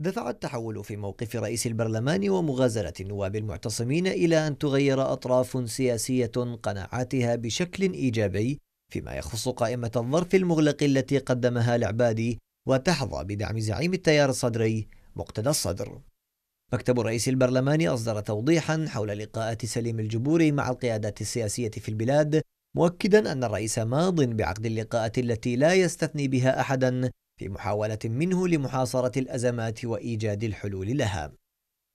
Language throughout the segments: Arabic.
دفع التحول في موقف رئيس البرلمان ومغازلة النواب المعتصمين إلى أن تغير أطراف سياسية قناعاتها بشكل إيجابي فيما يخص قائمة الظرف المغلق التي قدمها العبادي وتحظى بدعم زعيم التيار الصدري مقتدى الصدر. مكتب رئيس البرلمان أصدر توضيحا حول لقاءات سليم الجبوري مع القيادات السياسية في البلاد مؤكدا أن الرئيس ماض بعقد اللقاءات التي لا يستثني بها أحدا في محاولة منه لمحاصرة الأزمات وإيجاد الحلول لها.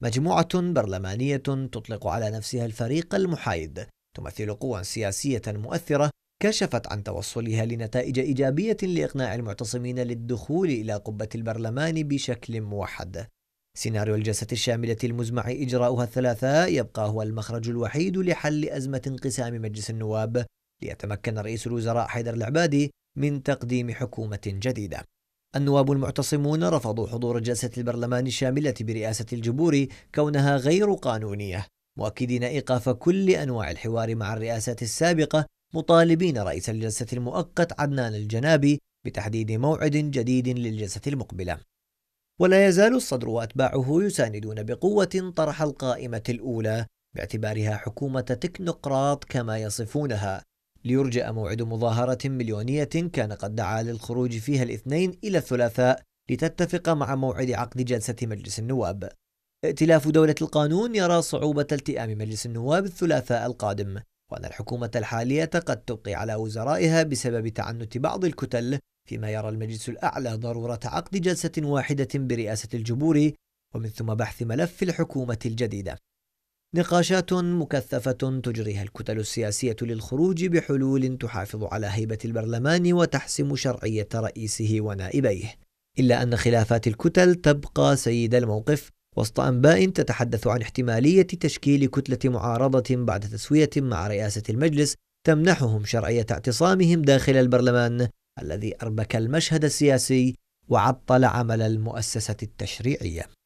مجموعة برلمانية تطلق على نفسها الفريق المحايد تمثل قوى سياسية مؤثرة كشفت عن توصلها لنتائج إيجابية لإقناع المعتصمين للدخول إلى قبة البرلمان بشكل موحد. سيناريو الجلسة الشاملة المزمع إجراؤها الثلاثاء يبقى هو المخرج الوحيد لحل أزمة انقسام مجلس النواب ليتمكن رئيس الوزراء حيدر العبادي من تقديم حكومة جديدة. النواب المعتصمون رفضوا حضور جلسة البرلمان الشاملة برئاسة الجمهور كونها غير قانونية مؤكدين إيقاف كل أنواع الحوار مع الرئاسات السابقة مطالبين رئيس الجلسة المؤقت عدنان الجنابي بتحديد موعد جديد للجلسة المقبلة ولا يزال الصدر وأتباعه يساندون بقوة طرح القائمة الأولى باعتبارها حكومة تكنوقراط كما يصفونها ليرجى موعد مظاهرة مليونية كان قد دعا للخروج فيها الاثنين إلى الثلاثاء لتتفق مع موعد عقد جلسة مجلس النواب. ائتلاف دولة القانون يرى صعوبة التئام مجلس النواب الثلاثاء القادم، وأن الحكومة الحالية قد تبقي على وزرائها بسبب تعنت بعض الكتل، فيما يرى المجلس الأعلى ضرورة عقد جلسة واحدة برئاسة الجمهور، ومن ثم بحث ملف الحكومة الجديدة. نقاشات مكثفة تجريها الكتل السياسية للخروج بحلول تحافظ على هيبة البرلمان وتحسم شرعية رئيسه ونائبيه، إلا أن خلافات الكتل تبقى سيد الموقف وسط أنباء تتحدث عن احتمالية تشكيل كتلة معارضة بعد تسوية مع رئاسة المجلس تمنحهم شرعية اعتصامهم داخل البرلمان الذي أربك المشهد السياسي وعطل عمل المؤسسة التشريعية.